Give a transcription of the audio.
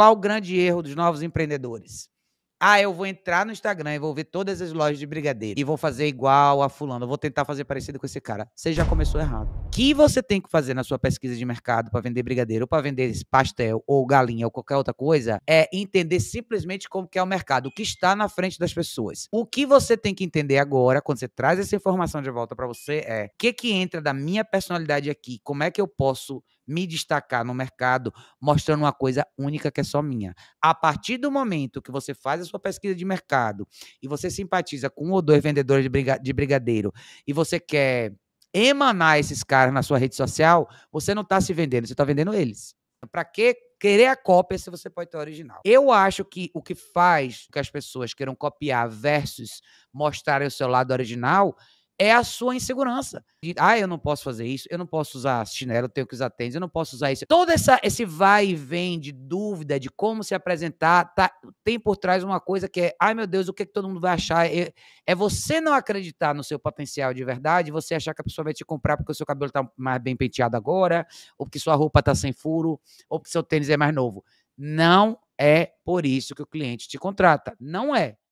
Qual o grande erro dos novos empreendedores? Ah, eu vou entrar no Instagram e vou ver todas as lojas de brigadeiro e vou fazer igual a fulano, vou tentar fazer parecido com esse cara. Você já começou errado. O que você tem que fazer na sua pesquisa de mercado para vender brigadeiro, ou para vender pastel, ou galinha, ou qualquer outra coisa, é entender simplesmente como que é o mercado, o que está na frente das pessoas. O que você tem que entender agora, quando você traz essa informação de volta para você, é o que que entra da minha personalidade aqui, como é que eu posso me destacar no mercado, mostrando uma coisa única que é só minha. A partir do momento que você faz a sua pesquisa de mercado e você simpatiza com um ou dois vendedores de brigadeiro e você quer emanar esses caras na sua rede social, você não está se vendendo, você está vendendo eles. Para que querer a cópia se você pode ter original? Eu acho que o que faz que as pessoas queiram copiar versus mostrarem o seu lado original é a sua insegurança. ah, eu não posso fazer isso, eu não posso usar chinelo, eu tenho que usar tênis, eu não posso usar isso. Todo essa, esse vai e vem de dúvida, de como se apresentar, tá, tem por trás uma coisa que é, ai meu Deus, o que, é que todo mundo vai achar? É, é, você não acreditar no seu potencial de verdade, você achar que a pessoa vai te comprar porque o seu cabelo tá mais bem penteado agora, ou porque sua roupa tá sem furo, ou porque seu tênis é mais novo. Não é por isso que o cliente te contrata. Não é.